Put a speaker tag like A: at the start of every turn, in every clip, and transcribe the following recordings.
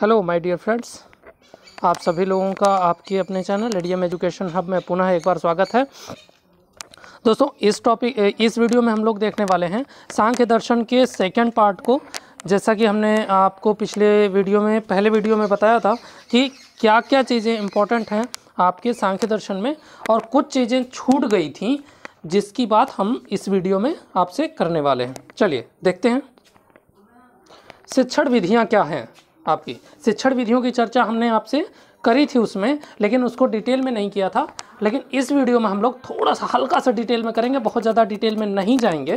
A: hello my dear friends आप सभी लोगों का आपके अपने चैनल एडीएम एजुकेशन हब में पुनः एक बार स्वागत है दोस्तों इस टॉपिक इस वीडियो में हम लोग देखने वाले हैं सांख्य दर्शन के सेकंड पार्ट को जैसा कि हमने आपको पिछले वीडियो में पहले वीडियो में बताया था कि क्या क्या चीज़ें इम्पोर्टेंट हैं आपके सांख्य दर्शन में और कुछ चीज़ें छूट गई थी जिसकी बात हम इस वीडियो में आपसे करने वाले हैं चलिए देखते हैं शिक्षण विधियाँ क्या हैं आपकी शिक्षण विधियों की चर्चा हमने आपसे करी थी उसमें लेकिन उसको डिटेल में नहीं किया था लेकिन इस वीडियो में हम लोग थोड़ा सा हल्का सा डिटेल में करेंगे बहुत ज़्यादा डिटेल में नहीं जाएंगे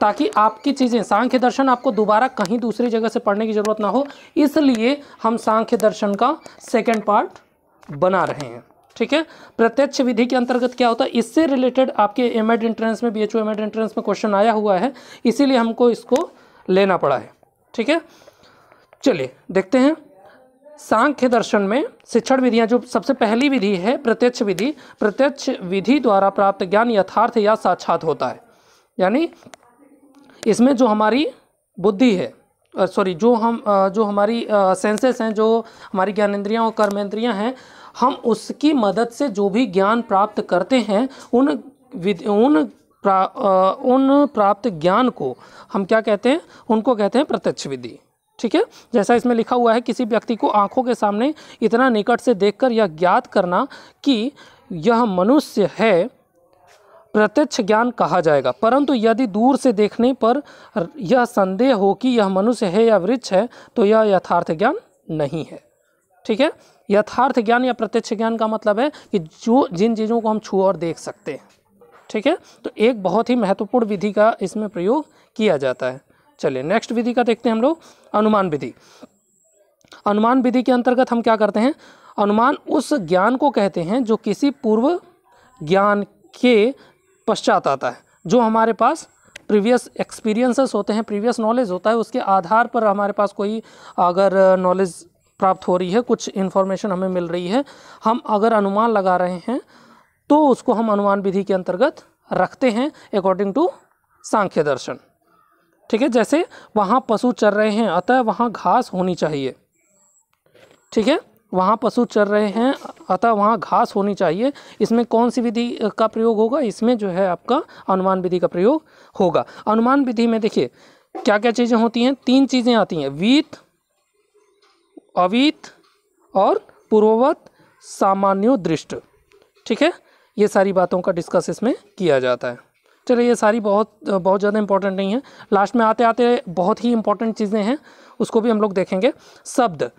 A: ताकि आपकी चीज़ें सांख्य दर्शन आपको दोबारा कहीं दूसरी जगह से पढ़ने की ज़रूरत ना हो इसलिए हम सांख्य दर्शन का सेकेंड पार्ट बना रहे हैं ठीक है प्रत्यक्ष विधि के अंतर्गत क्या होता है इससे रिलेटेड आपके एम एड एंट्रेंस में B H M Ed entrance में क्वेश्चन आया हुआ है इसीलिए हमको इसको लेना पड़ा है ठीक है चलिए देखते हैं सांख्य दर्शन में शिक्षण विधियां जो सबसे पहली विधि है प्रत्यक्ष विधि प्रत्यक्ष विधि द्वारा प्राप्त ज्ञान यथार्थ या साक्षात होता है यानी इसमें जो हमारी बुद्धि है सॉरी जो हम जो हमारी सेंसेस हैं जो हमारी ज्ञानेन्द्रियाँ और कर्मेंद्रियाँ हैं हम उसकी मदद से जो भी ज्ञान प्राप्त करते हैं उन उन प्रा, उन प्राप्त ज्ञान को हम क्या कहते हैं उनको कहते हैं प्रत्यक्ष विधि ठीक है जैसा इसमें लिखा हुआ है किसी व्यक्ति को आंखों के सामने इतना निकट से देखकर यह ज्ञात करना कि यह मनुष्य है प्रत्यक्ष ज्ञान कहा जाएगा परंतु यदि दूर से देखने पर यह संदेह हो कि यह मनुष्य है या वृक्ष है तो यह यथार्थ ज्ञान नहीं है ठीक है यथार्थ ज्ञान या प्रत्यक्ष ज्ञान का मतलब है कि जो जिन चीज़ों को हम छू और देख सकते हैं ठीक है तो एक बहुत ही महत्वपूर्ण विधि का इसमें प्रयोग किया जाता है चलिए नेक्स्ट विधि का देखते हैं हम लोग अनुमान विधि अनुमान विधि के अंतर्गत हम क्या करते हैं अनुमान उस ज्ञान को कहते हैं जो किसी पूर्व ज्ञान के पश्चात आता है जो हमारे पास प्रीवियस एक्सपीरियंसेस होते हैं प्रीवियस नॉलेज होता है उसके आधार पर हमारे पास कोई अगर नॉलेज प्राप्त हो रही है कुछ इन्फॉर्मेशन हमें मिल रही है हम अगर अनुमान लगा रहे हैं तो उसको हम अनुमान विधि के अंतर्गत रखते हैं अकॉर्डिंग टू सांख्य दर्शन ठीक है जैसे वहाँ पशु चर रहे हैं अतः वहाँ घास होनी चाहिए ठीक है वहाँ पशु चर रहे हैं अतः वहाँ घास होनी चाहिए इसमें कौन सी विधि का प्रयोग होगा इसमें जो है आपका अनुमान विधि का प्रयोग होगा अनुमान विधि में देखिए क्या क्या चीज़ें होती हैं तीन चीज़ें आती हैं वीत अवीत और पूर्ववत सामान्योदृष्ट ठीक है ये सारी बातों का डिस्कस इसमें किया जाता है चलिए ये सारी बहुत बहुत ज़्यादा इंपॉर्टेंट नहीं है लास्ट में आते आते बहुत ही इंपॉर्टेंट चीज़ें हैं उसको भी हम लोग देखेंगे शब्द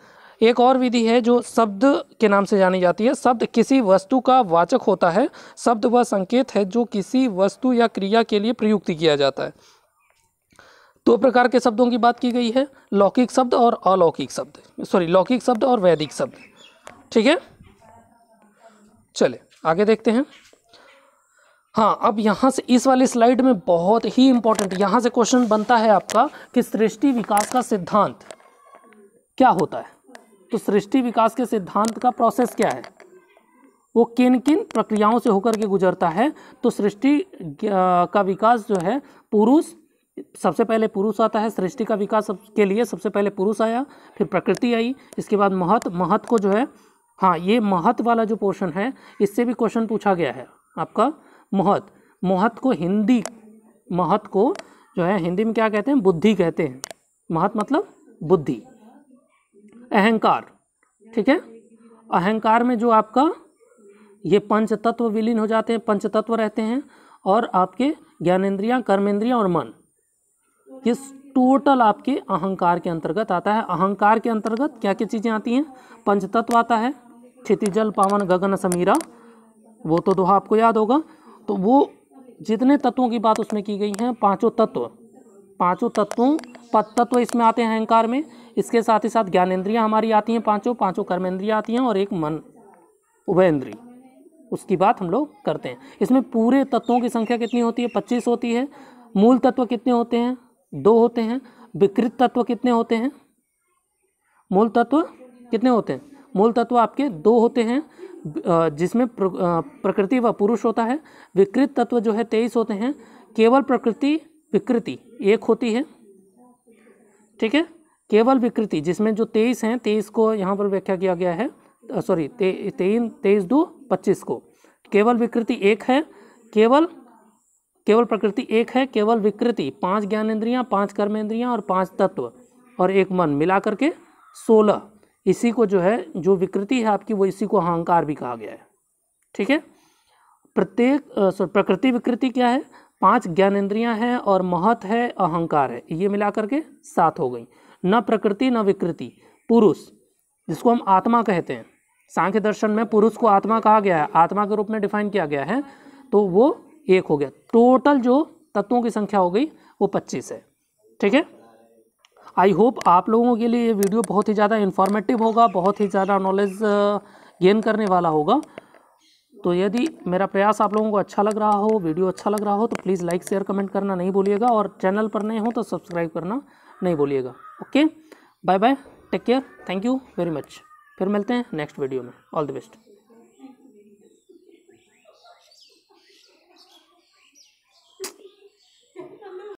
A: एक और विधि है जो शब्द के नाम से जानी जाती है शब्द किसी वस्तु का वाचक होता है शब्द वह संकेत है जो किसी वस्तु या क्रिया के लिए प्रयुक्त किया जाता है दो प्रकार के शब्दों की बात की गई है लौकिक शब्द और अलौकिक शब्द सॉरी लौकिक शब्द और वैदिक शब्द ठीक है चले आगे देखते हैं हाँ अब यहाँ से इस वाली स्लाइड में बहुत ही इंपॉर्टेंट यहाँ से क्वेश्चन बनता है आपका कि सृष्टि विकास का सिद्धांत क्या होता है तो सृष्टि विकास के सिद्धांत का प्रोसेस क्या है वो किन किन प्रक्रियाओं से होकर के गुजरता है तो सृष्टि का विकास जो है पुरुष सबसे पहले पुरुष आता है सृष्टि का विकास के लिए सबसे पहले पुरुष आया फिर प्रकृति आई इसके बाद महत महत को जो है हाँ ये महत वाला जो पोर्शन है इससे भी क्वेश्चन पूछा गया है आपका महत महत को हिंदी महत को जो है हिंदी में क्या कहते हैं बुद्धि कहते हैं महत मतलब बुद्धि अहंकार ठीक है अहंकार में जो आपका ये पंच तत्व विलीन हो जाते हैं पंच तत्व रहते हैं और आपके ज्ञानेन्द्रियाँ कर्मेंद्रियाँ और मन ये टोटल आपके अहंकार के अंतर्गत आता है अहंकार के अंतर्गत क्या क्या चीज़ें आती हैं पंच तत्व आता है क्षितिजल पावन गगन समीरा वो तो दोहा आपको याद होगा तो वो जितने तत्वों की बात उसमें की गई है पाँचों तत्व पाँचों तत्वों पद तत्व इसमें आते हैं अहंकार में इसके साथ ही साथ ज्ञानेन्द्रियाँ हमारी आती हैं पाँचों पाँचों कर्मेंद्रियाँ आती हैं और एक मन उभयन्द्री उसकी बात हम लोग करते हैं इसमें पूरे तत्वों की संख्या कितनी होती है पच्चीस होती है मूल तत्व कितने होते हैं दो होते हैं विकृत तत्व कितने होते हैं मूल तत्व कितने होते हैं मूल तत्व आपके दो होते हैं जिसमें प्रकृति व पुरुष होता है विकृत तत्व जो है तेईस होते हैं केवल प्रकृति विकृति एक होती है ठीक है केवल विकृति जिसमें जो तेईस हैं तेईस को यहाँ पर व्याख्या किया गया है सॉरी तेईन तेईस दो पच्चीस को केवल विकृति एक है केवल केवल प्रकृति एक है केवल विकृति पांच ज्ञानेन्द्रियाँ पांच कर्मेंद्रियाँ और पांच तत्व और एक मन मिला करके सोलह इसी को जो है जो विकृति है आपकी वो इसी को अहंकार भी कहा गया है ठीक है प्रत्येक सॉरी प्रकृति विकृति क्या है पांच ज्ञानेन्द्रियां हैं और महत है अहंकार है ये मिलाकर के सात हो गई न प्रकृति न विकृति पुरुष जिसको हम आत्मा कहते हैं सांख्य दर्शन में पुरुष को आत्मा कहा गया है आत्मा के रूप में डिफाइन किया गया है तो वो एक हो गया टोटल जो तत्वों की संख्या हो गई वो पच्चीस है ठीक है आई होप आप लोगों के लिए ये वीडियो बहुत ही ज़्यादा इन्फॉर्मेटिव होगा बहुत ही ज़्यादा नॉलेज गेन करने वाला होगा तो यदि मेरा प्रयास आप लोगों को अच्छा लग रहा हो वीडियो अच्छा लग रहा हो तो प्लीज़ लाइक शेयर कमेंट करना नहीं भूलिएगा और चैनल पर नए हो तो सब्सक्राइब करना नहीं भूलिएगा okay bye bye take care thank you very much फिर मिलते हैं नेक्स्ट वीडियो में ऑल द बेस्ट